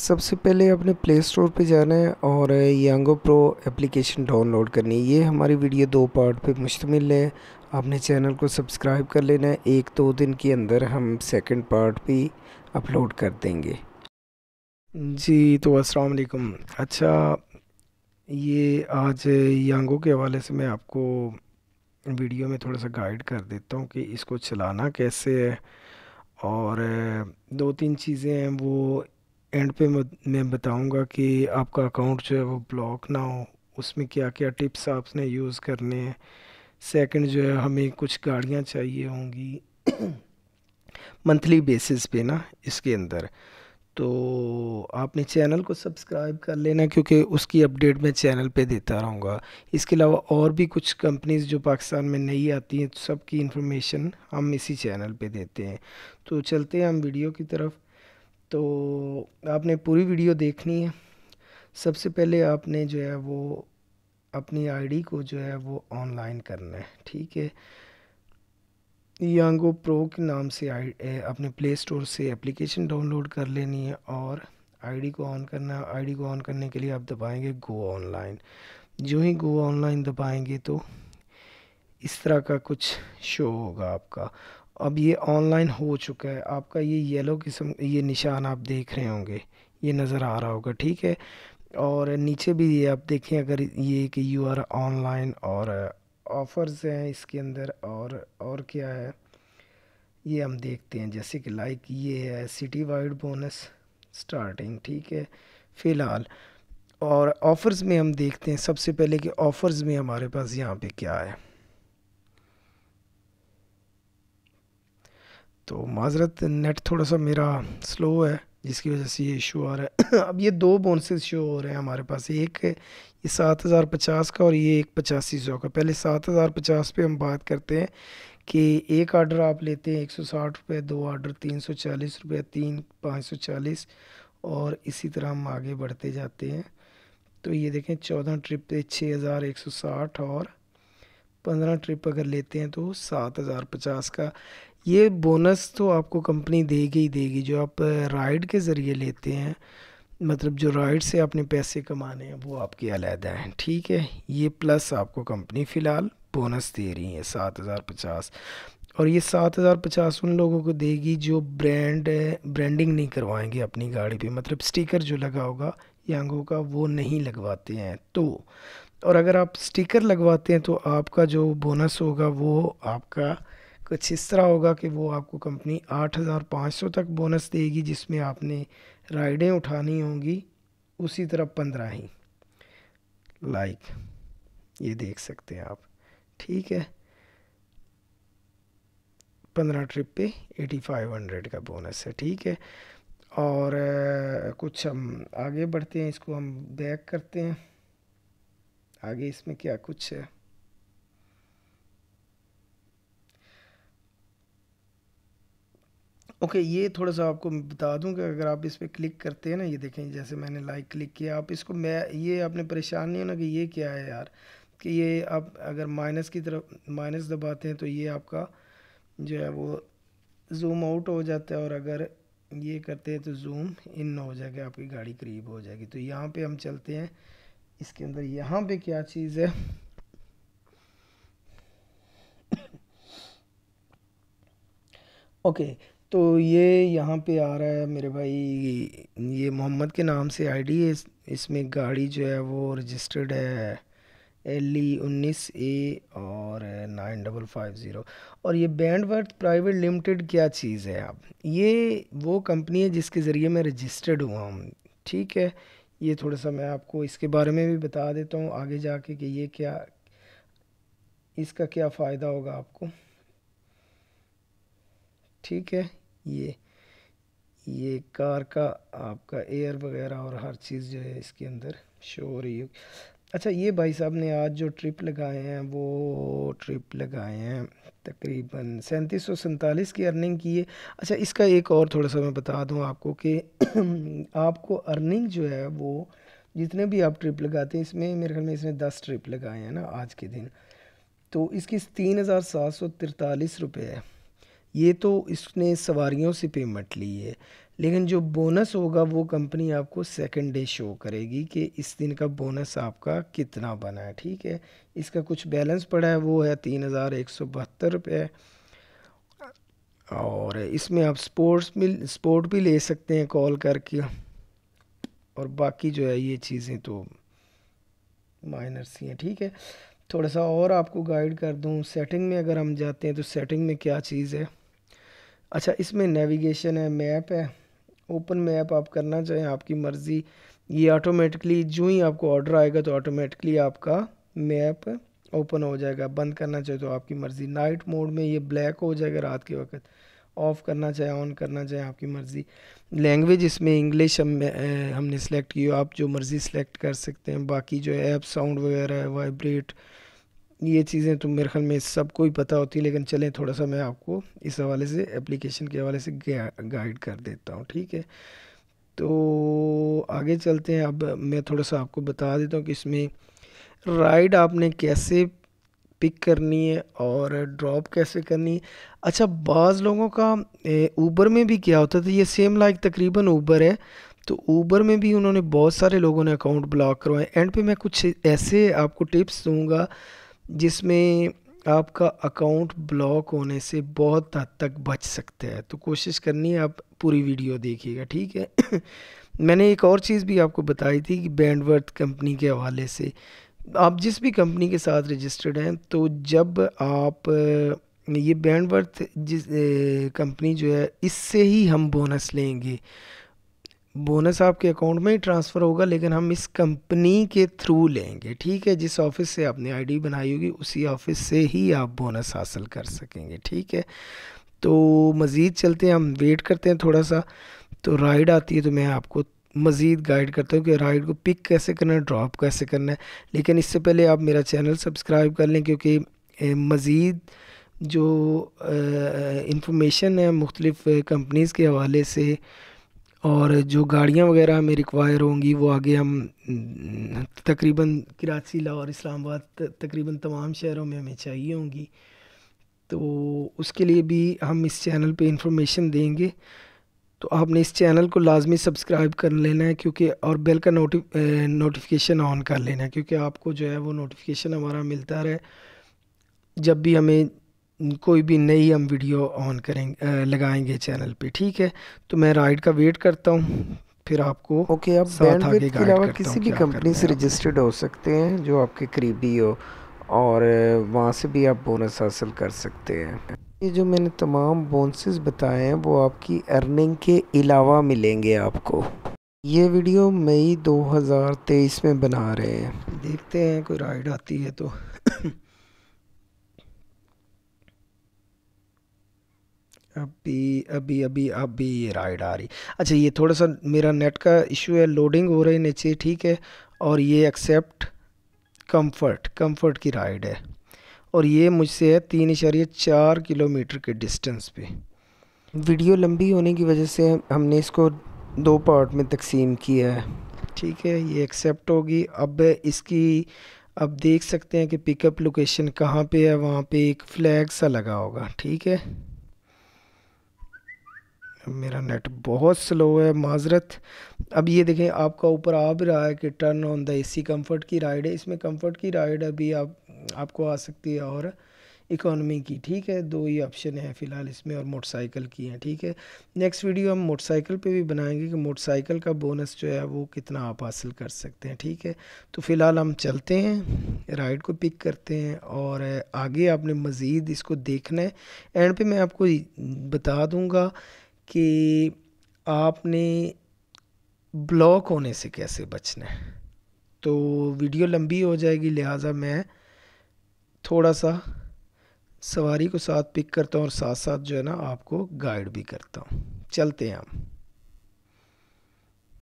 सबसे पहले अपने प्ले स्टोर पर जाना है और यांगो प्रो एप्लीकेशन डाउनलोड करनी है ये हमारी वीडियो दो पार्ट पे मुश्तमिल है आपने चैनल को सब्सक्राइब कर लेना है एक दो दिन के अंदर हम सेकंड पार्ट भी अपलोड कर देंगे जी तो अस्सलाम वालेकुम अच्छा ये आज यांगो के हवाले से मैं आपको वीडियो में थोड़ा सा गाइड कर देता हूँ कि इसको चलाना कैसे है और दो तीन चीज़ें हैं वो एंड पे मैं बताऊंगा कि आपका अकाउंट जो है वो ब्लॉक ना हो उसमें क्या क्या टिप्स आपने यूज़ करने हैं सेकंड जो है हमें कुछ गाड़ियाँ चाहिए होंगी मंथली बेसिस पे ना इसके अंदर तो आपने चैनल को सब्सक्राइब कर लेना क्योंकि उसकी अपडेट मैं चैनल पे देता रहूँगा इसके अलावा और भी कुछ कंपनीज़ जो पाकिस्तान में नई आती हैं तो सबकी इन्फॉर्मेशन हम इसी चैनल पे देते हैं तो चलते हैं हम वीडियो की तरफ तो आपने पूरी वीडियो देखनी है सबसे पहले आपने जो है वो अपनी आईडी को जो है वो ऑनलाइन करना है ठीक है यांगो प्रो के नाम से आई अपने प्ले स्टोर से एप्लीकेशन डाउनलोड कर लेनी है और आईडी को ऑन करना आई को ऑन करने के लिए आप दबाएंगे गो ऑनलाइन जो ही गो ऑनलाइन दबाएंगे तो इस तरह का कुछ शो होगा आपका अब ये ऑनलाइन हो चुका है आपका ये येलो किस्म ये निशान आप देख रहे होंगे ये नज़र आ रहा होगा ठीक है और नीचे भी ये आप देखें अगर ये कि यू आर ऑनलाइन और ऑफ़र्स हैं इसके अंदर और और क्या है ये हम देखते हैं जैसे कि लाइक ये है सिटी वाइड बोनस स्टार्टिंग ठीक है फ़िलहाल और ऑफ़र्स में हम देखते हैं सबसे पहले कि ऑफ़र्स में हमारे पास यहाँ पे क्या है तो माजरत नेट थोड़ा सा मेरा स्लो है जिसकी वजह से ये इशू आ रहा है अब ये दो बोनसेस शो हो रहे हैं हमारे पास एक ये सात हज़ार पचास का और ये एक पचासी सौ का पहले सात हज़ार पचास पे हम बात करते हैं कि एक आर्डर आप लेते हैं एक सौ साठ रुपये दो आर्डर तीन सौ चालीस रुपये तीन पाँच सौ चालीस और इसी तरह हम आगे बढ़ते जाते हैं तो ये देखें चौदह ट्रिप पे छः हज़ार एक सौ साठ और पंद्रह ट्रिप अगर लेते हैं तो सात हज़ार पचास का ये बोनस तो आपको कंपनी देगी ही देगी जो आप राइड के ज़रिए लेते हैं मतलब जो राइड से आपने पैसे कमाने हैं वो आपके अलहदा हैं ठीक है ये प्लस आपको कंपनी फ़िलहाल बोनस दे रही है सात हज़ार पचास और ये सात हज़ार पचास उन लोगों को देगी जो ब्रांड ब्रांडिंग नहीं करवाएंगे अपनी गाड़ी पे मतलब स्टिकर जो लगा होगा यांगों का वो नहीं लगवाते हैं तो और अगर आप स्टिकर लगवाते हैं तो आपका जो बोनस होगा वो आपका कुछ इस तरह होगा कि वो आपको कंपनी आठ हज़ार पाँच सौ तक बोनस देगी जिसमें आपने राइडें उठानी होंगी उसी तरह पंद्रह ही लाइक ये देख सकते हैं आप ठीक है पंद्रह ट्रिप पे एटी फाइव हंड्रेड का बोनस है ठीक है और कुछ हम आगे बढ़ते हैं इसको हम बैक करते हैं आगे इसमें क्या कुछ है ओके ये थोड़ा सा आपको बता दूं कि अगर आप इस पर क्लिक करते हैं ना ये देखें जैसे मैंने लाइक क्लिक किया आप इसको मैं ये आपने परेशान नहीं होना कि ये क्या है यार कि ये आप अगर माइनस की तरफ माइनस दबाते हैं तो ये आपका जो है वो जूम आउट हो जाता है और अगर ये करते हैं तो जूम इन हो जाएगा आपकी गाड़ी करीब हो जाएगी तो यहाँ पे हम चलते हैं इसके अंदर यहाँ पे क्या चीज़ है ओके okay, तो ये यहाँ पे आ रहा है मेरे भाई ये मोहम्मद के नाम से आईडी है इसमें गाड़ी जो है वो रजिस्टर्ड है एल ई e उन्नीस ए और नाइन डबल फाइव ज़ीरो और ये बैंड वर्थ प्राइवेट लिमिटेड क्या चीज़ है आप ये वो कंपनी है जिसके ज़रिए मैं रजिस्टर्ड हुआ हूँ ठीक है ये थोड़ा सा मैं आपको इसके बारे में भी बता देता हूँ आगे जाके कि ये क्या इसका क्या फ़ायदा होगा आपको ठीक है ये ये कार का आपका एयर वगैरह और हर चीज़ जो है इसके अंदर शो हो रही है अच्छा ये भाई साहब ने आज जो ट्रिप लगाए हैं वो ट्रिप लगाए हैं तकरीबन सैंतीस सौ सैंतालीस की अर्निंग की है अच्छा इसका एक और थोड़ा सा मैं बता दूं आपको कि आपको अर्निंग जो है वो जितने भी आप ट्रिप लगाते हैं इसमें मेरे ख्याल में इसने दस ट्रिप लगाए हैं ना आज के दिन तो इसकी तीन हज़ार सात सौ तिरतालीस रुपये है ये तो इसने सवारियों से पेमेंट ली है लेकिन जो बोनस होगा वो कंपनी आपको सेकंड डे शो करेगी कि इस दिन का बोनस आपका कितना बना है ठीक है इसका कुछ बैलेंस पड़ा है वो है तीन हज़ार एक सौ बहत्तर रुपये और इसमें आप स्पोर्ट्स भी स्पोर्ट भी ले सकते हैं कॉल करके और बाकी जो है ये चीज़ें तो माइनर सी हैं ठीक है थोड़ा सा और आपको गाइड कर दूँ सेटिंग में अगर हम जाते हैं तो सेटिंग में क्या चीज़ है अच्छा इसमें नेविगेशन है मैप है ओपन मैप आप करना चाहें आपकी मर्ज़ी ये ऑटोमेटिकली जो ही आपको ऑर्डर आएगा तो ऑटोमेटिकली आपका मैप ओपन हो जाएगा बंद करना चाहे तो आपकी मर्ज़ी नाइट मोड में ये ब्लैक हो जाएगा रात के वक्त ऑफ़ करना चाहे ऑन करना चाहे आपकी मर्ज़ी लैंग्वेज इसमें इंग्लिश हम हमने सेलेक्ट की आप जो मर्ज़ी सेलेक्ट कर सकते हैं बाकी जो ऐप साउंड वगैरह है वाइब्रेट ये चीज़ें तो मेरे ख्याल में सबको ही पता होती है लेकिन चलें थोड़ा सा मैं आपको इस हवाले से एप्लीकेशन के हवाले से गाइड कर देता हूँ ठीक है तो आगे चलते हैं अब मैं थोड़ा सा आपको बता देता हूँ कि इसमें राइड आपने कैसे पिक करनी है और ड्रॉप कैसे करनी है अच्छा बाज़ लोगों का ऊबर में भी क्या होता था ये सेम लाइक तकरीबन ऊबर है तो ऊबर में भी उन्होंने बहुत सारे लोगों ने अकाउंट ब्लॉक करवाए एंड पे मैं कुछ ऐसे आपको टिप्स दूंगा जिसमें आपका अकाउंट ब्लॉक होने से बहुत हद तक बच सकता है तो कोशिश करनी है आप पूरी वीडियो देखिएगा ठीक है मैंने एक और चीज़ भी आपको बताई थी कि बैंडवर्थ कंपनी के हवाले से आप जिस भी कंपनी के साथ रजिस्टर्ड हैं तो जब आप ये बैंडवर्थ जिस कंपनी जो है इससे ही हम बोनस लेंगे बोनस आपके अकाउंट में ही ट्रांसफ़र होगा लेकिन हम इस कंपनी के थ्रू लेंगे ठीक है जिस ऑफिस से आपने आईडी बनाई होगी उसी ऑफिस से ही आप बोनस हासिल कर सकेंगे ठीक है तो मज़ीद चलते हैं हम वेट करते हैं थोड़ा सा तो राइड आती है तो मैं आपको मज़ीद गाइड करता हूँ कि राइड को पिक कैसे करना है ड्रॉप कैसे करना है लेकिन इससे पहले आप मेरा चैनल सब्सक्राइब कर लें क्योंकि मज़ीद जो इंफॉर्मेशन है मुख्तलिफ़ कंपनीज़ के हवाले से और जो गाड़ियाँ वगैरह हमें रिक्वायर होंगी वो आगे हम तकरीबन कराची लाहौर इस्लामाबाद तकरीबन तमाम शहरों में हमें चाहिए होंगी तो उसके लिए भी हम इस चैनल पे इंफॉर्मेशन देंगे तो आपने इस चैनल को लाजमी सब्सक्राइब कर लेना है क्योंकि और बेल का नोटि नोटिफिकेशन ऑन कर लेना है क्योंकि आपको जो है वो नोटिफिकेशन हमारा मिलता रहे जब भी हमें कोई भी नई हम वीडियो ऑन करेंगे लगाएंगे चैनल पे ठीक है तो मैं राइड का वेट करता हूँ फिर आपको ओके आप आप बैंडविड्थ के अलावा किसी भी कंपनी से रजिस्टर्ड हो सकते हैं जो आपके करीबी हो और वहाँ से भी आप बोनस हासिल कर सकते हैं ये जो मैंने तमाम बोनसेस बताए हैं वो आपकी अर्निंग के अलावा मिलेंगे आपको ये वीडियो मई 2023 में बना रहे हैं देखते हैं कोई राइड आती है तो अभी अभी अभी अभी ये राइड आ रही अच्छा ये थोड़ा सा मेरा नेट का इशू है लोडिंग हो रही नीचे ठीक है और ये एक्सेप्ट कंफर्ट कंफर्ट की राइड है और ये मुझसे है तीन इशारे चार किलोमीटर के डिस्टेंस पे वीडियो लंबी होने की वजह से हमने इसको दो पार्ट में तकसीम किया है ठीक है ये एक्सेप्ट होगी अब इसकी अब देख सकते हैं कि पिकअप लोकेशन कहाँ पे है वहाँ पे एक फ़्लैग सा लगा होगा ठीक है मेरा नेट बहुत स्लो है माजरत अब ये देखें आपका ऊपर आ भी रहा है कि turn on the AC comfort की राइड है इसमें कंफर्ट की राइड अभी आप आपको आ सकती है और इकोनॉमी की ठीक है दो ही ऑप्शन हैं फ़िलहाल इसमें और मोटरसाइकिल की हैं ठीक है नेक्स्ट वीडियो हम मोटरसाइकिल पे भी बनाएंगे कि मोटरसाइकिल का बोनस जो है वो कितना आप हासिल कर सकते हैं ठीक है तो फ़िलहाल हम चलते हैं राइड को पिक करते हैं और आगे आपने मज़ीद इसको देखना है एंड पे मैं आपको बता दूँगा कि आपने ब्लॉक होने से कैसे बचना है तो वीडियो लंबी हो जाएगी लिहाजा मैं थोड़ा सा सवारी को साथ पिक करता हूँ और साथ साथ जो है ना आपको गाइड भी करता हूँ चलते हैं हम